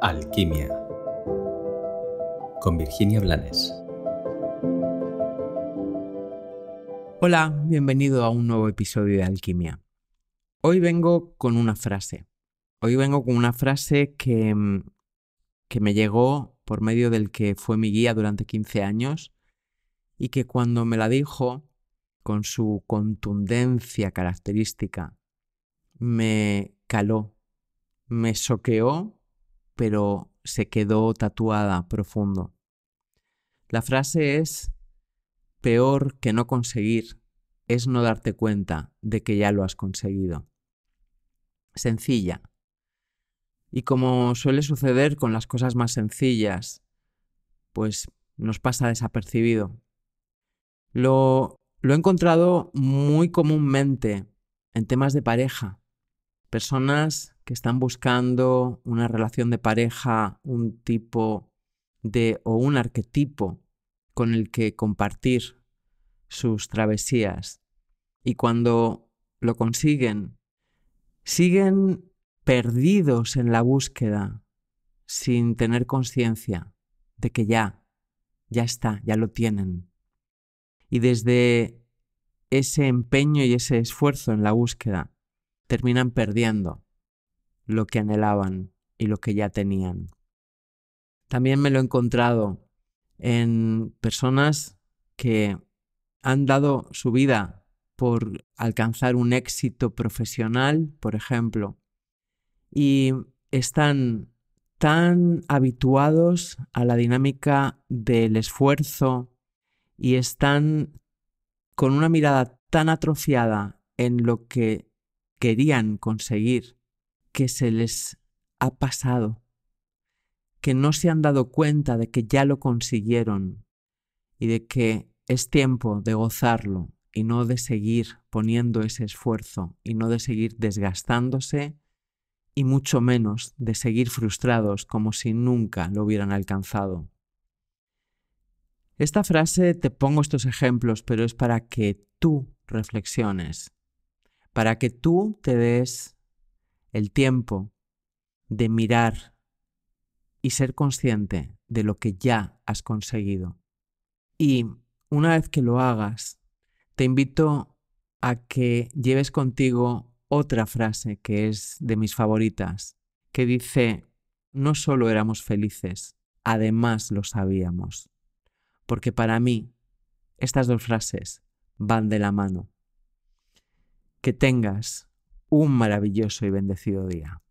Alquimia con Virginia Blanes. Hola, bienvenido a un nuevo episodio de Alquimia. Hoy vengo con una frase. Hoy vengo con una frase que, mm, que me llegó por medio del que fue mi guía durante 15 años y que cuando me la dijo, con su contundencia característica, me caló, me soqueó pero se quedó tatuada profundo. La frase es, peor que no conseguir es no darte cuenta de que ya lo has conseguido. Sencilla. Y como suele suceder con las cosas más sencillas, pues nos pasa desapercibido. Lo, lo he encontrado muy comúnmente en temas de pareja, personas que están buscando una relación de pareja, un tipo de o un arquetipo con el que compartir sus travesías. Y cuando lo consiguen, siguen perdidos en la búsqueda sin tener conciencia de que ya, ya está, ya lo tienen. Y desde ese empeño y ese esfuerzo en la búsqueda, terminan perdiendo lo que anhelaban y lo que ya tenían. También me lo he encontrado en personas que han dado su vida por alcanzar un éxito profesional, por ejemplo, y están tan habituados a la dinámica del esfuerzo y están con una mirada tan atrofiada en lo que querían conseguir, que se les ha pasado, que no se han dado cuenta de que ya lo consiguieron y de que es tiempo de gozarlo y no de seguir poniendo ese esfuerzo y no de seguir desgastándose y mucho menos de seguir frustrados como si nunca lo hubieran alcanzado. Esta frase te pongo estos ejemplos, pero es para que tú reflexiones para que tú te des el tiempo de mirar y ser consciente de lo que ya has conseguido. Y una vez que lo hagas, te invito a que lleves contigo otra frase que es de mis favoritas, que dice, no solo éramos felices, además lo sabíamos. Porque para mí, estas dos frases van de la mano. Que tengas un maravilloso y bendecido día.